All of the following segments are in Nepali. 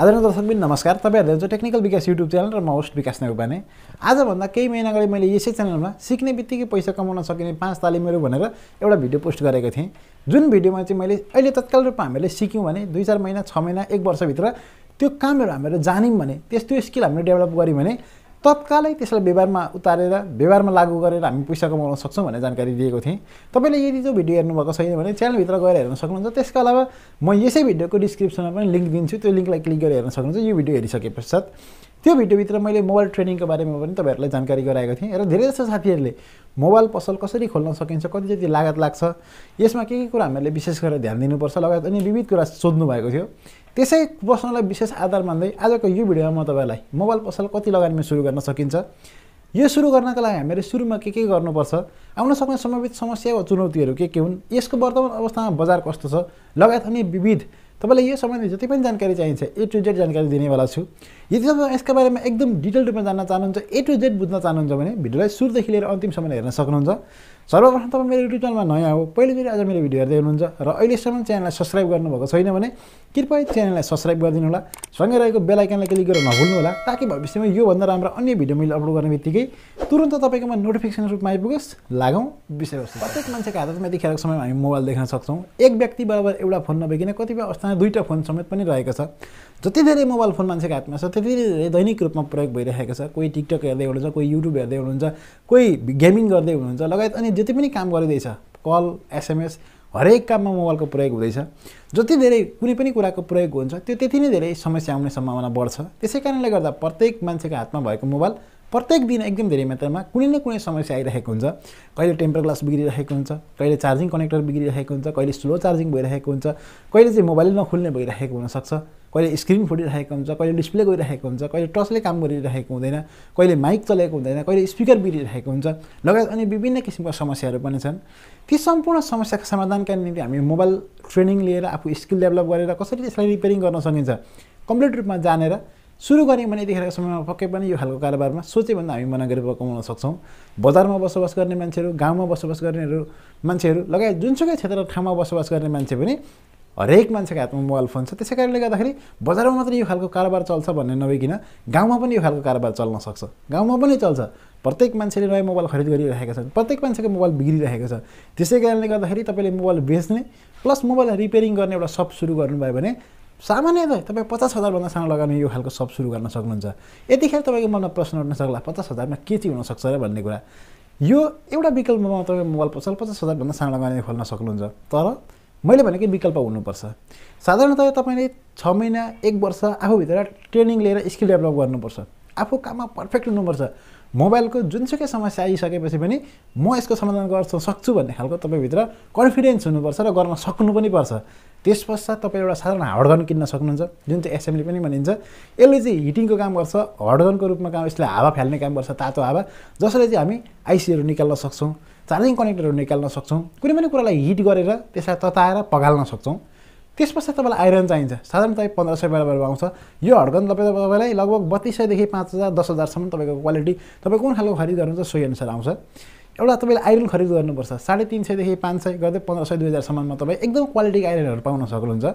आदरणीय दर्शकबिन नमस्कार तपाईँहरूले जो टेक्निकल विकास युट्युब च्यानल र म होस्ट विकास नेउपाने आजभन्दा केही महिना अगाडि मैले यसै च्यानलमा सिक्ने बित्तिकै पैसा कमाउन सकिने पाँच तालिमहरू भनेर एउटा भिडियो पोस्ट गरेको थिएँ जुन भिडियोमा चाहिँ मैले अहिले तत्काल रूपमा हामीले सिक्यौँ भने दुई चार महिना छ महिना एक वर्षभित्र त्यो कामहरू हामीले जान्यौँ भने त्यस्तो स्किल हामीले डेभलप गऱ्यौँ भने तत्कालै त्यसलाई व्यवहारमा उतारेर व्यवहारमा लागू गरेर हामी पैसा कमाउन सक्छौँ भन्ने जानकारी दिएको थिएँ तपाईँले यदि त्यो भिडियो हेर्नुभएको छैन भने च्यानलभित्र गएर हेर्न सक्नुहुन्छ त्यसको अलावा म यसै भिडियोको डिस्क्रिप्सनमा पनि लिङ्क दिन्छु त्यो लिङ्कलाई क्लिक गरेर हेर्न सक्नुहुन्छ यो भिडियो हेरिसके पश्चात त्यो भिडियोभित्र मैले मोबाइल ट्रेनिङको बारेमा पनि तपाईँहरूलाई जानकारी गराएको थिएँ र धेरै जस्तो साथीहरूले मोबाइल पसल कसरी खोल्न सकिन्छ कति जति लागत लाग्छ यसमा के के कुरा हामीहरूले विशेष गरेर ध्यान दिनुपर्छ लगायत अनि विविध कुरा सोध्नु भएको थियो त्यसै प्रश्नलाई विशेष आधार मान्दै आजको यो भिडियोमा म तपाईँलाई मोबाइल पसल कति लगानीमा सुरु गर्न सकिन्छ यो सुरु गर्नको लागि हामीले सुरुमा के के गर्नुपर्छ आउन सक्ने सम्भावित समस्या वा चुनौतीहरू के के हुन् यसको वर्तमान अवस्थामा बजार कस्तो छ लगायत अनि विविध तपाईँलाई यो सम्बन्धी जति पनि जानकारी चाहिन्छ ए टु जेड जानकारी दिनेवाला छु यदि तपाईँ यसको बारेमा एकदम डिटेल रूपमा जान्न चाहनुहुन्छ ए टु जेड बुझ्न चाहनुहुन्छ भने भिडियोलाई सुरुदेखि लिएर अन्तिमसम्म हेर्न सक्नुहुन्छ सर्वप्रथम तपाईँ मेरो युट्युब च्यानलमा नयाँ हो पहिले आज मेरो भिडियो हेर्दै हुनुहुन्छ र अहिलेसम्म च्यानललाई सब्सक्राइब गर्नुभएको छैन भने कृपया च्यानललाई सब्सक्राइब गरिदिनु होला सँगै रहेको बेलायकनलाई क्लिक गरेर नभुल्नु होला ताकि भविष्यमा योभन्दा राम्रो अन्य भिडियो मैले अपलोड गर्ने बित्तिकै तुरन्त तपाईँकोमा नोटिफिकेसन रूपमा आइपुगोस् लागौँ विषयवस्तु प्रत्येक मान्छेको हातमा यतिखेरको समयमा हामी मोबाइल देख्न सक्छौँ एक व्यक्ति बराबर एउटा फोन नभइकन कतिपय अवस्थामा दुईवटा फोन समेत पनि रहेको छ जति धेरै मोबाइल फोन मान्छेको हातमा छ त्यति धेरै दैनिक रूपमा प्रयोग भइरहेको छ कोही टिकटक हेर्दै हुनुहुन्छ कोही युट्युब हेर्दै हुनुहुन्छ कोही गेमिङ गर्दै हुनुहुन्छ लगायत अनि जति पनि काम गरिँदैछ कल एसएमएस हरेक काममा मोबाइलको प्रयोग हुँदैछ जति धेरै कुनै पनि कुराको प्रयोग हुन्छ त्यो त्यति नै धेरै समस्या आउने सम्भावना बढ्छ त्यसै कारणले गर्दा प्रत्येक मान्छेको हातमा भएको मोबाइल प्रत्येक दिन एकदम धेरै मात्रामा कुनै न कुनै समस्या आइरहेको हुन्छ कहिले टेम्पर ग्लास बिग्रिरहेको हुन्छ कहिले चार्जिङ कनेक्टर बिग्रिरहेको हुन्छ कहिले स्लो चार्जिङ भइरहेको हुन्छ कहिले चाहिँ मोबाइल नखुल्ने भइरहेको हुनसक्छ कहिले स्क्रिन फुटिरहेको हुन्छ कहिले डिस्प्ले गइरहेको हुन्छ कहिले टचले काम गरिरहेको हुँदैन कहिले माइक चलेको हुँदैन कहिले स्पिकर बिग्रिरहेको हुन्छ लगायत अनि विभिन्न किसिमका समस्याहरू पनि छन् ती सम्पूर्ण समस्याको समाधानका निम्ति हामी मोबाइल ट्रेनिङ लिएर आफू स्किल डेभलप गरेर कसरी त्यसलाई रिपेयरिङ गर्न सकिन्छ कम्प्लिट रूपमा जानेर सुरु गऱ्यौँ भने यतिखेरको समयमा पक्कै पनि यो खालको कारोबारमा सोचे भन्दा हामी मना गरेर कमाउन सक्छौँ बजारमा बसोबास गर्ने मान्छेहरू गाउँमा बसोबास गर्नेहरू मान्छेहरू लगायत जुनसुकै क्षेत्र ठाउँमा बसोबास गर्ने मान्छे पनि हरेक मान्छेको हातमा मोबाइल फोन छ त्यसै कारणले गर्दाखेरि बजारमा मात्रै यो खालको कारोबार चल्छ भन्ने नभइकन गाउँमा पनि यो खालको कारोबार चल्न सक्छ गाउँमा पनि चल्छ प्रत्येक मान्छेले नयाँ मोबाइल खरिद गरिरहेका छन् प्रत्येक मान्छेको मोबाइल बिग्रिरहेको छ त्यसै कारणले गर्दाखेरि तपाईँले मोबाइल बेच्ने प्लस मोबाइल रिपेयरिङ गर्ने एउटा सप सुरु गर्नुभयो भने त तपाईँ पचास हजारभन्दा सानो लगानी यो खालको सब सुरु गर्न सक्नुहुन्छ यतिखेर तपाईँको मनमा प्रश्न उठ्न सक्ला पचास हजारमा के चाहिँ हुनसक्छ र भन्ने कुरा यो एउटा विकल्पमा तपाईँ मोबाइल पसल पचास हजारभन्दा सानो लगानी खोल्न सक्नुहुन्छ तर मैले भनेको विकल्प हुनुपर्छ साधारणतया तपाईँले छ महिना एक वर्ष आफूभित्र ट्रेनिङ लिएर स्किल डेभलप गर्नुपर्छ आफू काममा पर्फेक्ट हुनुपर्छ मोबाइलको जुनसुकै समस्या आइसकेपछि पनि म यसको समाधान गर्न सक्छु भन्ने खालको तपाईँभित्र कन्फिडेन्स हुनुपर्छ र गर्न सक्नु पनि पर्छ त्यस पश्चात तपाईँ एउटा साधारण हार्डगन किन्न सक्नुहुन्छ जुन चाहिँ एसेम्ब्ली पनि भनिन्छ यसले चाहिँ हिटिङको काम गर्छ हर्डगनको रूपमा काम यसले हावा फाल्ने काम गर्छ तातो हावा जसले चाहिँ हामी आइसीहरू निकाल्न सक्छौँ चार्जिङ कनेक्टरहरू निकाल्न सक्छौँ कुनै पनि कुरालाई हिट गरेर त्यसलाई तताएर पगाल्न सक्छौँ त्यस पश्चात तपाईँलाई आइरन चाहिन्छ साधारण तपाईँ पन्ध्र सय बराबर आउँछ यो हड्कन तपाईँ तपाईँलाई लगभग बत्तिस सयदेखि पाँच हजार दस हजारसम्म तपाईँको क्वालिटी तपाईँ कुन खालको खरिद गर्नुहुन्छ सोही अनुसार आउँछ एउटा तपाईँले आइरन खरिद गर्नुपर्छ साढे तिन सयदेखि पाँच सय गर्दै पन्ध्र सय दुई हजारसम्ममा तपाईँ एकदम क्वालिटीको आइरनहरू पाउन सक्नुहुन्छ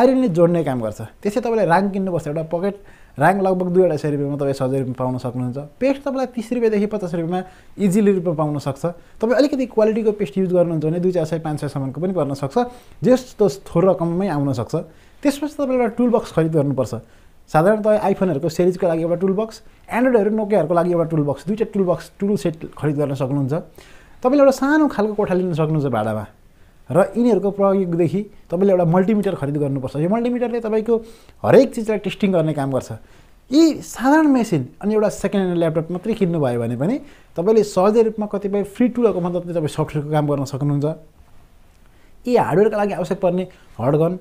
आइरनले जोड्ने काम गर्छ त्यसै तपाईँले राङ किन्नुपर्छ एउटा पकेट ऱ्याङ्क लगभग दुई अढाई सय रुपियाँमा तपाईँ सजिलो रुपियाँ पाउन सक्नुहुन्छ पेस्ट तपाईँलाई तिस रुपियाँदेखि पचास रुपियाँमा इजिली रूपमा पाउन सक्छ तपाईँ अलिकति क्वालिटीको पेस्ट युज गर्नुहुन्छ भने दुई चार सय पाँच सयसम्मको पनि गर्न सक्छ जस्तो थोर रकममै सक्छ त्यसपछि तपाईँले एउटा टुल बक्स खरिद गर्नुपर्छ साधारण तपाईँ आइफोनहरूको सिरिजको लागि एउटा टुल बक्स एन्ड्रोइडहरू नोकियाहरूको लागि एउटा टुल बक्स दुईवटा टुल बक्स टुल सेट खरिद गर्न सक्नुहुन्छ तपाईँले एउटा सानो खालको कोठा लिन सक्नुहुन्छ भाडामा र यिनीहरूको प्रयोगदेखि तपाईँले एउटा मल्टिमिटर खरिद गर्नुपर्छ यो मल्टिमिटरले तपाईँको हरेक चिजलाई टेस्टिङ गर्ने काम गर्छ यी साधारण मेसिन अनि एउटा सेकेन्ड ह्यान्ड ल्यापटप मात्रै किन्नुभयो भने पनि तपाईँले सहजै रूपमा कतिपय फ्री टुलहरूको मद्दतले तपाईँ सफ्टवेयरको काम गर्न सक्नुहुन्छ यी हार्डवेयरका लागि आवश्यक पर्ने हर्डगन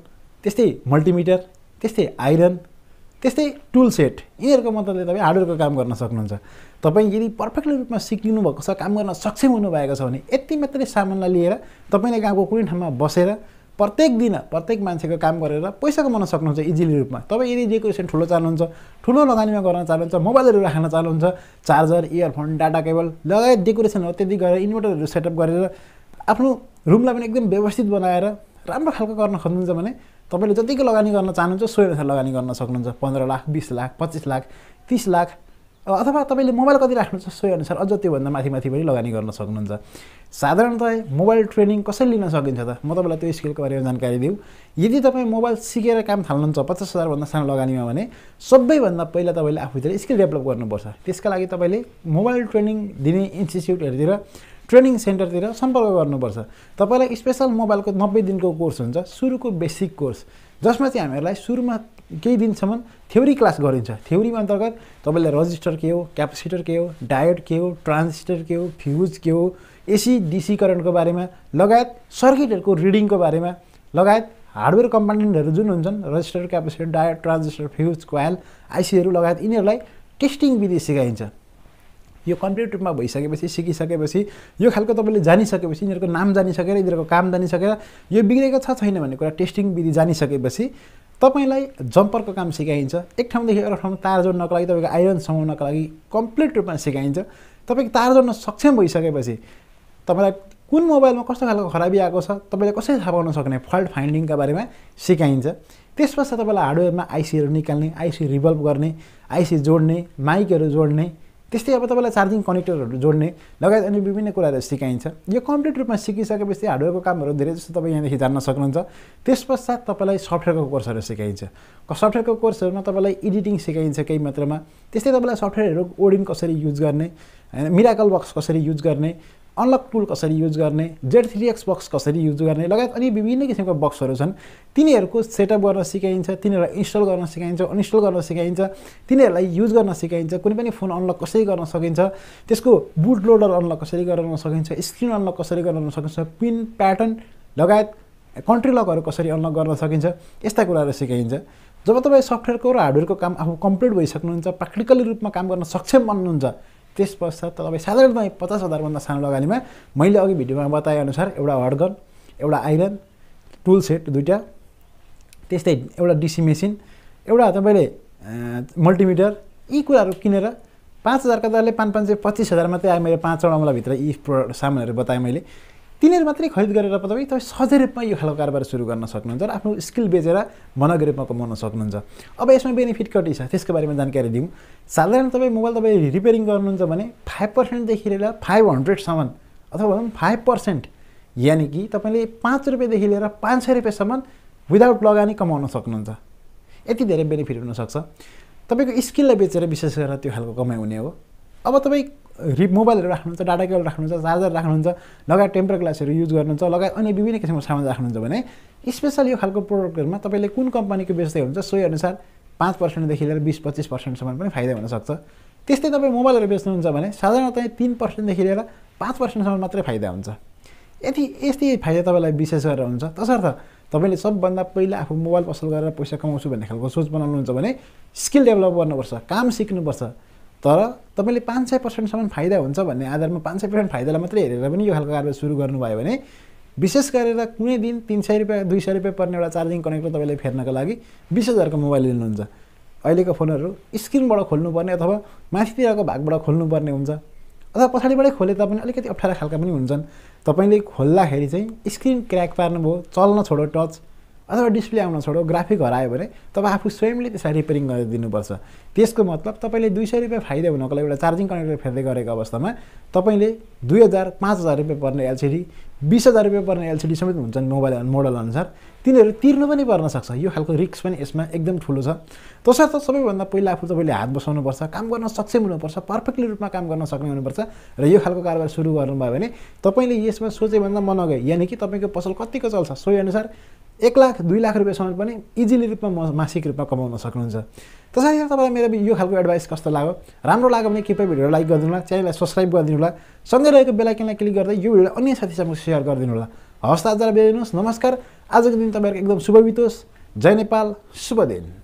त्यस्तै मल्टिमिटर त्यस्तै आइरन त्यस्तै टुल सेट यिनीहरूको मद्दतले तपाईँ हार्डवेयरको काम गर्न सक्नुहुन्छ तपाईँ यदि पर्फेक्टली रूपमा सिक्नु भएको छ काम गर्न सक्षम हुनुभएको छ भने यति मात्रै सामानलाई लिएर तपाईँले गाउँको कुनै ठाउँमा बसेर प्रत्येक दिन प्रत्येक मान्छेको काम गरेर पैसा कमाउन सक्नुहुन्छ इजिली रूपमा तपाईँ यदि डेकोरेसन ठुलो चाहनुहुन्छ ठुलो लगानीमा गर्न चाहनुहुन्छ मोबाइलहरू राख्न चाहनुहुन्छ चार्जर इयरफोन डाटा केबल लगायत डेकोरेसन त्यति गरेर इन्भर्टरहरू सेटअप गरेर आफ्नो रुमलाई पनि एकदम व्यवस्थित बनाएर राम्रो खालको गर्न खोज्नुहुन्छ भने तपाईँले जतिको लगानी गर्न चाहनुहुन्छ सोही अनुसार लगानी गर्न सक्नुहुन्छ पन्ध्र लाख बिस लाख पच्चिस लाख तिस लाख अथवा तपाईँले मोबाइल कति राख्नुहुन्छ सोही अनुसार अझ त्योभन्दा माथि माथि पनि लगानी गर्न सक्नुहुन्छ साधारणतया मोबाइल ट्रेनिङ कसरी लिन सकिन्छ त म तपाईँलाई त्यो स्किलको बारेमा जानकारी दिउँ यदि तपाईँ मोबाइल सिकेर काम थाल्नुहुन्छ पचास हजारभन्दा सानो लगानीमा भने सबैभन्दा पहिला तपाईँले आफूतिर स्किल डेभलप गर्नुपर्छ त्यसका लागि तपाईँले मोबाइल ट्रेनिङ दिने इन्स्टिच्युटहरूतिर ट्रेनिङ सेन्टरतिर सम्पर्क गर्नुपर्छ तपाईँलाई स्पेसल मोबाइलको नब्बे दिनको कोर्स हुन्छ सुरुको बेसिक कोर्स जसमा चाहिँ हामीहरूलाई सुरुमा केही दिनसम्म थ्योरी क्लास गरिन्छ थ्योरी अन्तर्गत तपाईँलाई रजिस्टर के हो क्यापेसिटर के हो डायोड के हो ट्रान्जिस्टर के हो फ्युज के हो एसी डिसी करेन्टको बारेमा लगायत सर्किटहरूको रिडिङको बारेमा लगायत हार्डवेयर कम्पोनेन्टहरू जुन हुन्छन् resistor capacitor diode transistor fuse क्वाल आइसीहरू लगायत यिनीहरूलाई टेस्टिङ विधि सिकाइन्छ यो कम्प्लिट रूपमा भइसकेपछि सिकिसकेपछि यो खालको तपाईँले जानिसकेपछि यिनीहरूको नाम जानिसकेर यिनीहरूको काम जानिसकेर यो बिग्रेको छ छैन भन्ने कुरा टेस्टिङ विधि जानिसकेपछि तपाईँलाई जम्परको काम सिकाइन्छ एक ठाउँदेखि अर्को ठाउँमा तार जोड्नको लागि तपाईँको आइरन समाउनको लागि कम्प्लिट रूपमा सिकाइन्छ तपाईँको तार जोड्न सक्षम भइसकेपछि तपाईँलाई कुन मोबाइलमा कस्तो खालको खराबी आएको छ तपाईँले कसरी थाहा पाउन सक्ने फल्ट फाइन्डिङका बारेमा सिकाइन्छ त्यस पश्चात तपाईँलाई हार्डवेयरमा आइसीहरू निकाल्ने आइसी रिभल्भ गर्ने आइसी जोड्ने माइकहरू जोड्ने त्यस्तै अब तपाईँलाई चार्जिङ कनेक्टरहरू जोड्ने लगायत अनि विभिन्न कुराहरू सिकाइन्छ यो कम्प्लिट रूपमा सिकिसकेपछि हार्डवेयरको कामहरू धेरै जस्तो तपाईँ यहाँदेखि जान्न सक्नुहुन्छ त्यस पश्चात तपाईँलाई सफ्टवेयरको कोर्सहरू सिकाइन्छ सफ्टवेयरको कोर्सहरूमा तपाईँलाई एडिटिङ सिकाइन्छ केही मात्रामा त्यस्तै तपाईँलाई सफ्टवेयरहरू ओडिङ कसरी युज गर्ने होइन मिराकल बक्स कसरी युज गर्ने अनलक टुल कसरी युज गर्ने जेड थ्री एक्स बक्स कसरी युज गर्ने लगायत अनि विभिन्न किसिमका बक्सहरू छन् तिनीहरूको सेटअप गर्न सिकाइन्छ तिनीहरूलाई इन्स्टल गर्न सिकाइन्छ अनइन्स्टल गर्न सिकाइन्छ तिनीहरूलाई युज गर्न सिकाइन्छ कुनै पनि फोन अनलक कसरी गर्न सकिन्छ त्यसको बुट लोडर अनलक कसरी गराउन सकिन्छ स्क्रिन अनलक कसरी गराउन सकिन्छ पिन प्याटर्न लगायत कन्ट्री लकहरू कसरी अनलक गर्न सकिन्छ यस्ता कुराहरू सिकाइन्छ जब तपाईँ सफ्टवेयरको र हार्डवेयरको काम आफू कम्प्लिट भइसक्नुहुन्छ प्र्याक्टिकली रूपमा काम गर्न सक्षम बन्नुहुन्छ त्यस पश्चात तपाईँ साधारणतै पचास हजारभन्दा सानो लगानीमा मैले अघि भिडियोमा बताएअनुसार एउटा हटगन एउटा आइरन टुल सेट दुइटा त्यस्तै एउटा डिसी मेसिन एउटा तपाईँले मल्टिमिटर यी कुराहरू किनेर पाँच हजारका दरले पाँच पाँच सय पच्चिस हजारमा चाहिँ आयो मैले पाँचवटा मलाई भित्र यी प्र सामानहरू बताएँ मैले तिनीहरू मात्रै खरिद गरेर तपाईँ तपाईँ सजै रूपमा यो खालको कारोबार सुरु गर्न सक्नुहुन्छ र आफ्नो स्किल बेचेर मनग रूपमा कमाउन सक्नुहुन्छ अब यसमा बेनिफिट कति छ त्यसको बारेमा जानकारी दिउँ साधारण तपाईँ मोबाइल तपाईँ रिपेयरिङ गर्नुहुन्छ भने फाइभ पर्सेन्टदेखि लिएर फाइभ हन्ड्रेडसम्म अथवा भनौँ फाइभ पर्सेन्ट यानि कि तपाईँले पाँच रुपियाँदेखि लिएर पाँच सय रुपियाँसम्म विदाउट लगानी कमाउन सक्नुहुन्छ यति धेरै बेनिफिट हुनसक्छ तपाईँको स्किललाई बेचेर विशेष गरेर त्यो खालको कमाइ हुने हो अब तपाईँ रिप मोबाइलहरू राख्नुहुन्छ डाटा केबल राख्नुहुन्छ चार्जर राख्नुहुन्छ लगायत टेम्पर ग्लासहरू युज गर्नुहुन्छ लगायत अन्य विभिन्न किसिमको सामान राख्नुहुन्छ भने स्पेसल यो खालको प्रोडक्टहरूमा तपाईँले कुन कम्पनीको बेच्दै हुन्छ सोही अनुसार पाँच पर्सेन्टदेखि लिएर बिस पच्चिस पर्सेन्टसम्म पनि फाइदा हुनसक्छ त्यस्तै तपाईँ मोबाइलहरू बेच्नुहुन्छ भने साधारणतया तिन पर्सेन्टदेखि लिएर पाँच पर्सेन्टसम्म मात्रै फाइदा हुन्छ यति यस्तै फाइदा तपाईँलाई विशेष गरेर हुन्छ तसर्थ तपाईँले सबभन्दा पहिला आफू मोबाइल पसल गरेर पैसा कमाउँछु भन्ने खालको सोच बनाउनुहुन्छ भने स्किल डेभलप गर्नुपर्छ काम सिक्नुपर्छ तर तपाईँले पाँच सय पर्सेन्टसम्म फाइदा हुन्छ भन्ने आधारमा पाँच सय पर्सेन्ट फाइदालाई मात्रै हेरेर पनि यो खालको कार्य सुरु गर्नुभयो भने विशेष गरेर कुनै दिन तिन सय रुपियाँ दुई सय रुपियाँ पर्ने एउटा चार्जिङ कनेक्टर तपाईँले फेर्नको लागि बिस हजारको मोबाइल लिनुहुन्छ अहिलेको फोनहरू स्क्रिनबाट खोल्नुपर्ने अथवा माथितिरको भागबाट खोल्नुपर्ने हुन्छ अथवा पछाडिबाटै खोले तापनि अलिकति अप्ठ्यारो खालका पनि हुन्छन् तपाईँले खोल्दाखेरि चाहिँ स्क्रिन क्र्याक पार्नुभयो चल्न छोडो टच अथवा डिस्प्ले आउन छोडो ग्राफिक हरायो भने तपाईँ आफू स्वयंले त्यसलाई रिपेयरिङ गरेर दिनुपर्छ त्यसको मतलब तपाईँले दुई सय रुपियाँ फाइदा हुनको लागि एउटा चार्जिङ कनेक्टर फेर्दै गरेको अवस्थामा तपाईँले दुई हजार पाँच हजार रुपियाँ पर्ने एलसिडी बिस हजार रुपियाँ पर्ने एलसिडी समेत हुन्छन् मोबाइल मोडल अनुसार तिनीहरू तिर्नु पनि पर्न सक्छ यो खालको रिक्स पनि यसमा एकदम ठुलो छ तसर्थ सबैभन्दा पहिला आफू तपाईँले हात बसाउनुपर्छ काम गर्न सक्षम हुनुपर्छ पर्फेक्टली रूपमा काम गर्न सक्ने हुनुपर्छ र यो खालको कारोबार सुरु गर्नुभयो भने तपाईँले यसमा सोचेभन्दा भन्दा म यानि कि तपाईँको पसल कतिको चल्छ सोही अनुसार एक लाख दुई लाख रुपियाँसम्म पनि इजिली रूपमा मासिक रूपमा कमाउन सक्नुहुन्छ त्यसरी तपाईँलाई मेरो यो खालको एडभाइस कस्तो लाग्यो राम्रो लाग्यो भने कृपया भिडियो लाइक गरिदिनु होला च्यानललाई सब्सक्राइब गरिदिनु होला सँगै रहेको बेलाकिनलाई क्लिक गर्दै यो भिडियो अन्य साथीसँग सेयर गरिदिनु होला हस्त त आजलाई नमस्कार आजको दिन तपाईँहरूको एकदम शुभ बितोस् जय नेपाल शुभ दिन